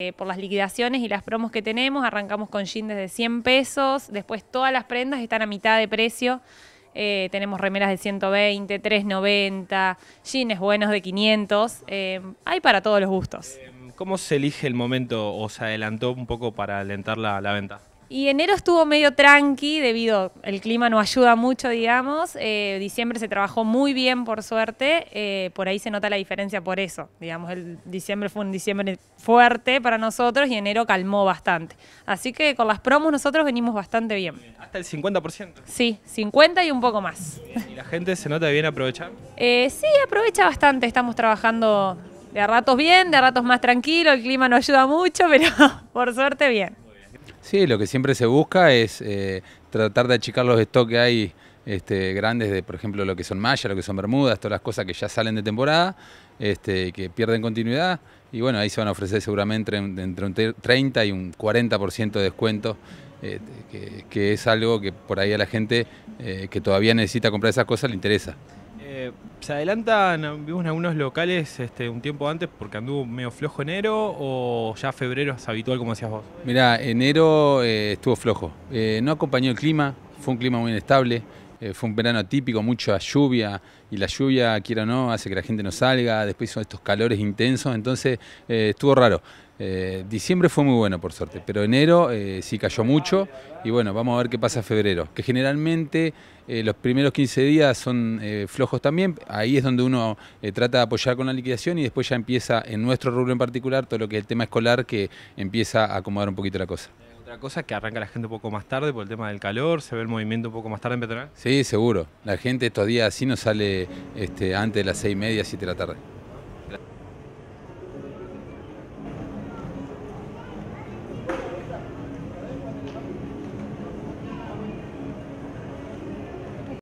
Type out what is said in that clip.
Eh, por las liquidaciones y las promos que tenemos, arrancamos con jeans de 100 pesos, después todas las prendas están a mitad de precio. Eh, tenemos remeras de 120, 390, jeans buenos de 500. Eh, hay para todos los gustos. Em, ¿Cómo se elige el momento o se adelantó un poco para alentar la venta? Y enero estuvo medio tranqui debido, el clima no ayuda mucho, digamos. Eh, diciembre se trabajó muy bien, por suerte. Eh, por ahí se nota la diferencia por eso. Digamos, el diciembre fue un diciembre fuerte para nosotros y enero calmó bastante. Así que con las promos nosotros venimos bastante bien. ¿Hasta el 50%? Sí, 50 y un poco más. ¿Y la gente se nota bien aprovechar? Eh, sí, aprovecha bastante. Estamos trabajando de ratos bien, de ratos más tranquilo. El clima no ayuda mucho, pero por suerte bien. Sí, lo que siempre se busca es eh, tratar de achicar los stocks que hay este, grandes de, por ejemplo, lo que son mallas, lo que son bermudas, todas las cosas que ya salen de temporada, este, que pierden continuidad. Y bueno, ahí se van a ofrecer seguramente entre, un 30 y un 40% de descuento, este, que, es algo que por ahí a la gente eh, que todavía necesita comprar esas cosas le interesa. ¿Se adelantan, vimos en algunos locales este, un tiempo antes porque anduvo medio flojo enero o ya febrero es habitual como decías vos? Mirá, enero eh, estuvo flojo. Eh, no acompañó el clima, fue un clima muy inestable. Eh, fue un verano típico, mucha lluvia, y la lluvia, quiera o no, hace que la gente no salga, después son estos calores intensos, entonces eh, estuvo raro. Eh, diciembre fue muy bueno, por suerte, pero enero sí cayó mucho, y bueno, vamos a ver qué pasa en febrero, que generalmente los primeros 15 días son flojos también, ahí es donde uno trata de apoyar con la liquidación y después ya empieza, en nuestro rubro en particular, todo lo que es el tema escolar, que empieza a acomodar un poquito la cosa cosa que arranca la gente un poco más tarde por el tema del calor, se ve el movimiento un poco más tarde en Petronal. Sí, seguro. La gente estos días así no sale este, antes de las seis y media, siete de la tarde.